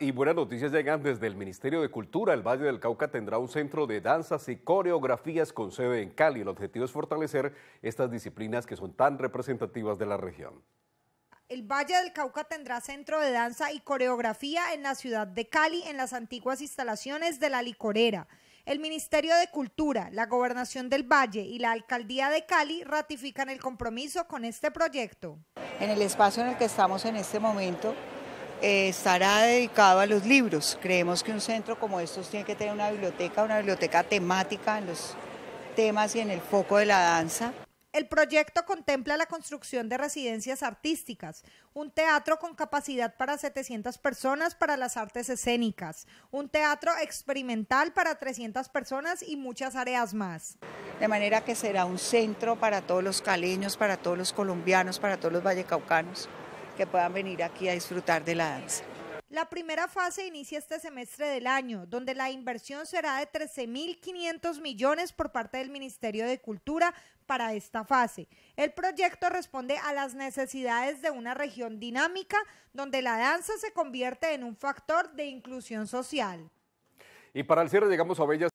Y buenas noticias llegan desde el Ministerio de Cultura. El Valle del Cauca tendrá un centro de danzas y coreografías con sede en Cali. El objetivo es fortalecer estas disciplinas que son tan representativas de la región. El Valle del Cauca tendrá centro de danza y coreografía en la ciudad de Cali, en las antiguas instalaciones de la licorera. El Ministerio de Cultura, la Gobernación del Valle y la Alcaldía de Cali ratifican el compromiso con este proyecto. En el espacio en el que estamos en este momento, eh, estará dedicado a los libros. Creemos que un centro como estos tiene que tener una biblioteca, una biblioteca temática en los temas y en el foco de la danza. El proyecto contempla la construcción de residencias artísticas, un teatro con capacidad para 700 personas para las artes escénicas, un teatro experimental para 300 personas y muchas áreas más. De manera que será un centro para todos los caleños, para todos los colombianos, para todos los vallecaucanos que puedan venir aquí a disfrutar de la danza. La primera fase inicia este semestre del año, donde la inversión será de 13.500 millones por parte del Ministerio de Cultura para esta fase. El proyecto responde a las necesidades de una región dinámica donde la danza se convierte en un factor de inclusión social. Y para el cierre llegamos a Bellas